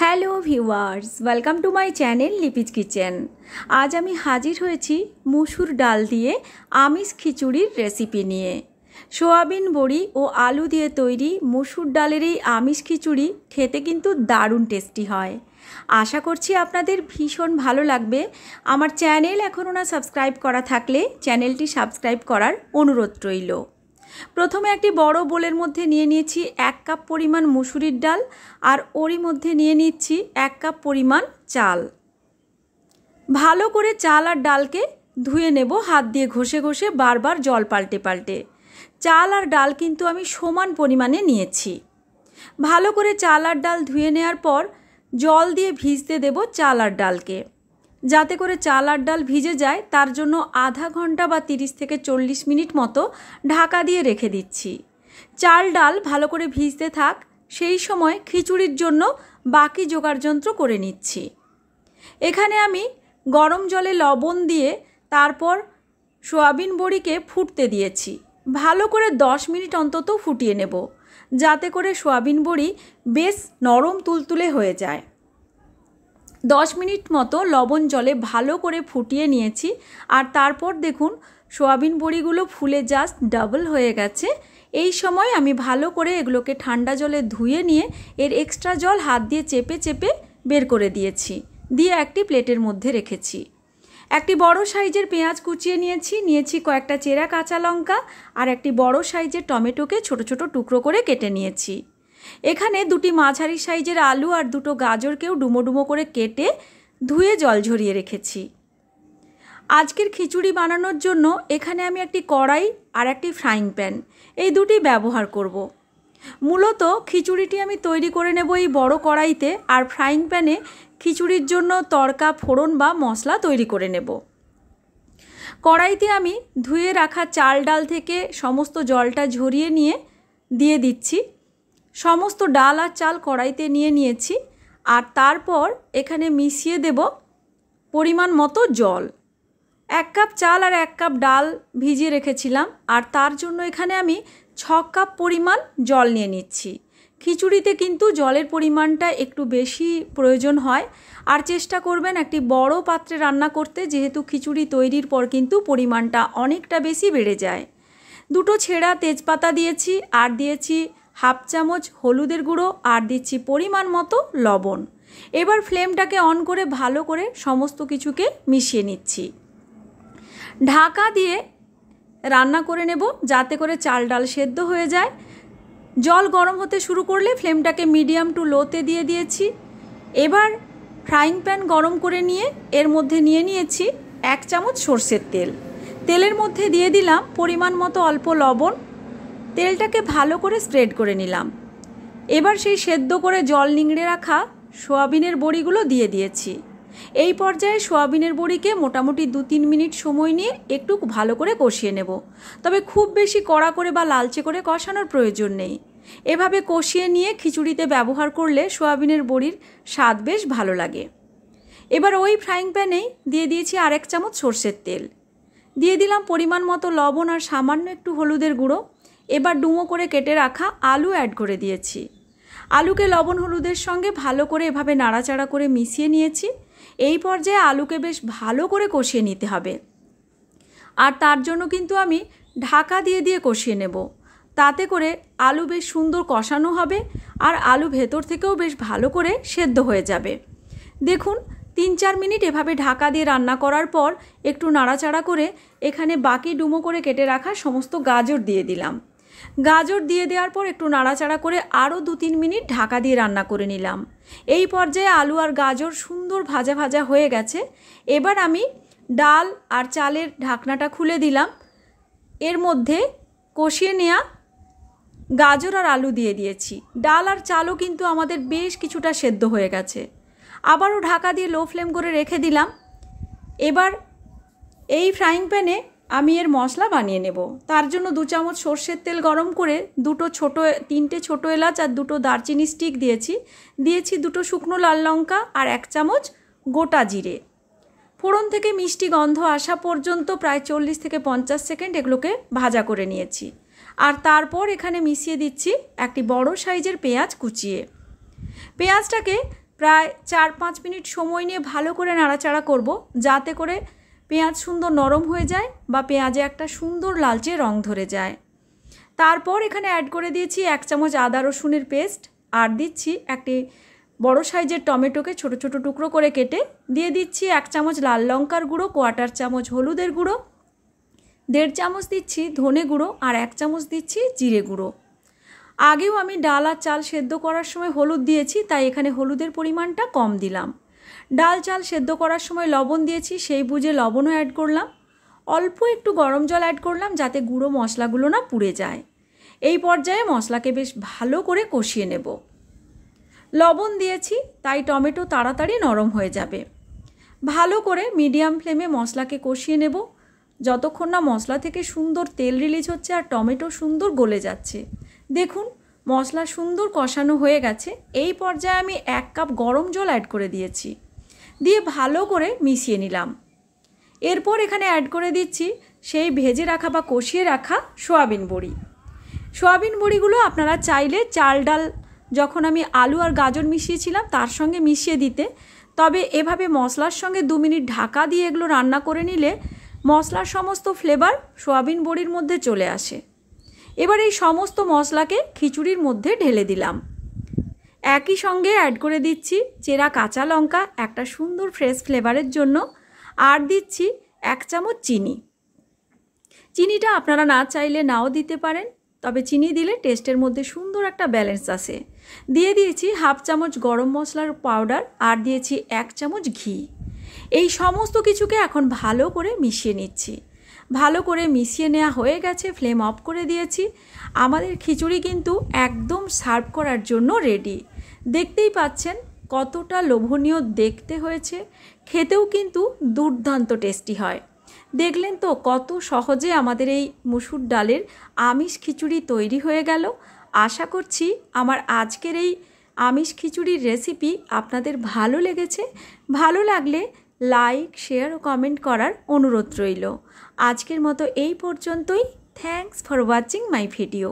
Hello viewers welcome to my channel Lipi's kitchen আজ আমি হাজির হয়েছি মুসুর ডাল দিয়ে আমিষ খিচুড়ির রেসিপি নিয়ে সোয়াবিন বড়ি ও আলু দিয়ে তৈরি মুসুর ডালের এই আমিষ খিচুড়ি খেতে কিন্তু দারুণ টেস্টি হয় আশা করছি আপনাদের ভীষণ ভালো লাগবে আমার চ্যানেল এখনও না সাবস্ক্রাইব করা থাকলে চ্যানেলটি সাবস্ক্রাইব করার অনুরোধ রইল প্রথমে একটি বড় বোলের মধ্যে নিয়ে নিয়েছি এক কাপ পরিমাণ মুসুরির ডাল আর ওরই মধ্যে নিয়ে নিচ্ছি এক কাপ পরিমাণ চাল ভালো করে চাল আর ডালকে ধুয়ে নেব হাত দিয়ে ঘষে ঘষে বারবার জল পাল্টে পাল্টে চাল আর ডাল কিন্তু আমি সমান পরিমাণে নিয়েছি ভালো করে চাল আর ডাল ধুয়ে নেওয়ার পর জল দিয়ে ভিজতে দেব চাল আর ডালকে যাতে করে চাল আর ডাল ভিজে যায় তার জন্য আধা ঘন্টা বা তিরিশ থেকে চল্লিশ মিনিট মতো ঢাকা দিয়ে রেখে দিচ্ছি চাল ডাল ভালো করে ভিজতে থাক সেই সময় খিচুড়ির জন্য বাকি যোগাড়যন্ত্র করে নিচ্ছি এখানে আমি গরম জলে লবণ দিয়ে তারপর সোয়াবিন বড়িকে ফুটতে দিয়েছি ভালো করে দশ মিনিট অন্তত ফুটিয়ে নেব যাতে করে সোয়াবিন বড়ি বেশ নরম তুলতুলে হয়ে যায় দশ মিনিট মতো লবণ জলে ভালো করে ফুটিয়ে নিয়েছি আর তারপর দেখুন সোয়াবিন বড়িগুলো ফুলে জাস্ট ডাবল হয়ে গেছে এই সময় আমি ভালো করে এগুলোকে ঠান্ডা জলে ধুয়ে নিয়ে এর এক্সট্রা জল হাত দিয়ে চেপে চেপে বের করে দিয়েছি দিয়ে একটি প্লেটের মধ্যে রেখেছি একটি বড় সাইজের পেঁয়াজ কুচিয়ে নিয়েছি নিয়েছি কয়েকটা চেরা কাঁচা লঙ্কা আর একটি বড় সাইজের টমেটোকে ছোট ছোট টুকরো করে কেটে নিয়েছি এখানে দুটি মাঝারি সাইজের আলু আর দুটো গাজরকেও ডুমো ডুমো করে কেটে ধুয়ে জল ঝরিয়ে রেখেছি আজকের খিচুড়ি বানানোর জন্য এখানে আমি একটি কড়াই আর একটি ফ্রাইং প্যান এই দুটি ব্যবহার করব। মূলত খিচুড়িটি আমি তৈরি করে নেব এই বড় কড়াইতে আর ফ্রাইং প্যানে খিচুড়ির জন্য তড়কা ফোড়ন বা মশলা তৈরি করে নেব কড়াইতে আমি ধুয়ে রাখা চাল ডাল থেকে সমস্ত জলটা ঝরিয়ে নিয়ে দিয়ে দিচ্ছি সমস্ত ডাল আর চাল কড়াইতে নিয়ে নিয়েছি আর তারপর এখানে মিশিয়ে দেব পরিমাণ মতো জল এক কাপ চাল আর এক কাপ ডাল ভিজিয়ে রেখেছিলাম আর তার জন্য এখানে আমি ছ কাপ পরিমাণ জল নিয়ে নিচ্ছি খিচুড়িতে কিন্তু জলের পরিমাণটা একটু বেশি প্রয়োজন হয় আর চেষ্টা করবেন একটি বড় পাত্রে রান্না করতে যেহেতু খিচুড়ি তৈরির পর কিন্তু পরিমাণটা অনেকটা বেশি বেড়ে যায় দুটো ছেঁড়া তেজপাতা দিয়েছি আর দিয়েছি হাফ চামচ হলুদের গুঁড়ো আর দিচ্ছি পরিমাণ মতো লবণ এবার ফ্লেমটাকে অন করে ভালো করে সমস্ত কিছুকে মিশিয়ে নিচ্ছি ঢাকা দিয়ে রান্না করে নেব যাতে করে চাল ডাল সেদ্ধ হয়ে যায় জল গরম হতে শুরু করলে ফ্লেমটাকে মিডিয়াম টু লোতে দিয়ে দিয়েছি এবার ফ্রাইং প্যান গরম করে নিয়ে এর মধ্যে নিয়ে নিয়েছি এক চামচ সর্ষের তেল তেলের মধ্যে দিয়ে দিলাম পরিমাণ মতো অল্প লবণ তেলটাকে ভালো করে স্প্রেড করে নিলাম এবার সেই সেদ্ধ করে জল নিংড়ে রাখা সোয়াবিনের বড়িগুলো দিয়ে দিয়েছি এই পর্যায়ে সোয়াবিনের বড়িকে মোটামুটি দু তিন মিনিট সময় নিয়ে একটু ভালো করে কষিয়ে নেব তবে খুব বেশি কড়া করে বা লালচে করে কষানোর প্রয়োজন নেই এভাবে কষিয়ে নিয়ে খিচুড়িতে ব্যবহার করলে সোয়াবিনের বড়ির স্বাদ বেশ ভালো লাগে এবার ওই ফ্রাইং প্যানেই দিয়ে দিয়েছি আরেক চামচ সর্ষের তেল দিয়ে দিলাম পরিমাণ মতো লবণ আর সামান্য একটু হলুদের গুঁড়ো এবার ডুমো করে কেটে রাখা আলু অ্যাড করে দিয়েছি আলুকে লবণ হলুদের সঙ্গে ভালো করে এভাবে নাড়াচাড়া করে মিশিয়ে নিয়েছি এই পর্যায়ে আলুকে বেশ ভালো করে কষিয়ে নিতে হবে আর তার জন্য কিন্তু আমি ঢাকা দিয়ে দিয়ে কষিয়ে নেব তাতে করে আলু বেশ সুন্দর কষানো হবে আর আলু ভেতর থেকেও বেশ ভালো করে সেদ্ধ হয়ে যাবে দেখুন তিন চার মিনিট এভাবে ঢাকা দিয়ে রান্না করার পর একটু নাড়াচাড়া করে এখানে বাকি ডুমো করে কেটে রাখা সমস্ত গাজর দিয়ে দিলাম গাজর দিয়ে দেওয়ার পর একটু নাড়াচাড়া করে আরও দু তিন মিনিট ঢাকা দিয়ে রান্না করে নিলাম এই পর্যায়ে আলু আর গাজর সুন্দর ভাজা ভাজা হয়ে গেছে এবার আমি ডাল আর চালের ঢাকনাটা খুলে দিলাম এর মধ্যে কষিয়ে নেয়া গাজর আর আলু দিয়ে দিয়েছি ডাল আর চালও কিন্তু আমাদের বেশ কিছুটা সেদ্ধ হয়ে গেছে আবারও ঢাকা দিয়ে লো ফ্লেম করে রেখে দিলাম এবার এই ফ্রাইং প্যানে আমি এর মশলা বানিয়ে নেব তার জন্য দু চামচ সর্ষের তেল গরম করে দুটো ছোট তিনটে ছোট এলাচ আর দুটো দারচিনি স্টিক দিয়েছি দিয়েছি দুটো শুকনো লাল লঙ্কা আর এক চামচ গোটা জিরে ফোড়ন থেকে মিষ্টি গন্ধ আসা পর্যন্ত প্রায় চল্লিশ থেকে পঞ্চাশ সেকেন্ড এগুলোকে ভাজা করে নিয়েছি আর তারপর এখানে মিশিয়ে দিচ্ছি একটি বড় সাইজের পেঁয়াজ কুচিয়ে পেঁয়াজটাকে প্রায় চার পাঁচ মিনিট সময় নিয়ে ভালো করে নাড়াচাড়া করব যাতে করে পেঁয়াজ সুন্দর নরম হয়ে যায় বা পেঁয়াজে একটা সুন্দর লালচে রং ধরে যায় তারপর এখানে অ্যাড করে দিয়েছি এক চামচ আদা রসুনের পেস্ট আর দিচ্ছি একটি বড় সাইজের টমেটোকে ছোট ছোট টুকরো করে কেটে দিয়ে দিচ্ছি এক চামচ লাল লঙ্কার গুঁড়ো কোয়াটার চামচ হলুদের গুঁড়ো দেড় চামচ দিচ্ছি ধনে গুঁড়ো আর এক চামচ দিচ্ছি জিরে গুঁড়ো আগেও আমি ডাল আর চাল সেদ্ধ করার সময় হলুদ দিয়েছি তাই এখানে হলুদের পরিমাণটা কম দিলাম ডাল চাল সেদ্ধ করার সময় লবণ দিয়েছি সেই বুঝে লবণও অ্যাড করলাম অল্প একটু গরম জল অ্যাড করলাম যাতে গুঁড়ো মশলাগুলো না পুড়ে যায় এই পর্যায়ে মশলাকে বেশ ভালো করে কষিয়ে নেব লবণ দিয়েছি তাই টমেটো তাড়াতাড়ি নরম হয়ে যাবে ভালো করে মিডিয়াম ফ্লেমে মশলাকে কষিয়ে নেব যতক্ষণ না মশলা থেকে সুন্দর তেল রিলিজ হচ্ছে আর টমেটো সুন্দর গলে যাচ্ছে দেখুন মশলা সুন্দর কষানো হয়ে গেছে এই পর্যায়ে আমি এক কাপ গরম জল অ্যাড করে দিয়েছি দিয়ে ভালো করে মিশিয়ে নিলাম এরপর এখানে অ্যাড করে দিচ্ছি সেই ভেজে রাখা বা কষিয়ে রাখা সোয়াবিন বড়ি সোয়াবিন বড়িগুলো আপনারা চাইলে চাল ডাল যখন আমি আলু আর গাজর মিশিয়েছিলাম তার সঙ্গে মিশিয়ে দিতে তবে এভাবে মশলার সঙ্গে দু মিনিট ঢাকা দিয়ে এগুলো রান্না করে নিলে মশলার সমস্ত ফ্লেভার সোয়াবিন বড়ির মধ্যে চলে আসে এবার এই সমস্ত মশলাকে খিচুড়ির মধ্যে ঢেলে দিলাম একই সঙ্গে অ্যাড করে দিচ্ছি চেরা কাঁচা লঙ্কা একটা সুন্দর ফ্রেশ ফ্লেভারের জন্য আর দিচ্ছি এক চামচ চিনি চিনিটা আপনারা না চাইলে নাও দিতে পারেন তবে চিনি দিলে টেস্টের মধ্যে সুন্দর একটা ব্যালেন্স আসে দিয়ে দিয়েছি হাফ চামচ গরম মশলার পাউডার আর দিয়েছি এক চামচ ঘি এই সমস্ত কিছুকে এখন ভালো করে মিশিয়ে নিচ্ছি ভালো করে মিশিয়ে নেওয়া হয়ে গেছে ফ্লেম অফ করে দিয়েছি আমাদের খিচুড়ি কিন্তু একদম সার্ভ করার জন্য রেডি দেখতেই পাচ্ছেন কতটা লোভনীয় দেখতে হয়েছে খেতেও কিন্তু দুর্দান্ত টেস্টি হয় দেখলেন তো কত সহজে আমাদের এই মুসুর ডালের আমিষ খিচুড়ি তৈরি হয়ে গেল আশা করছি আমার আজকের এই আমিষ খিচুড়ির রেসিপি আপনাদের ভালো লেগেছে ভালো লাগলে লাইক শেয়ার ও কমেন্ট করার অনুরোধ রইল আজকের মতো এই পর্যন্তই thanks for watching my video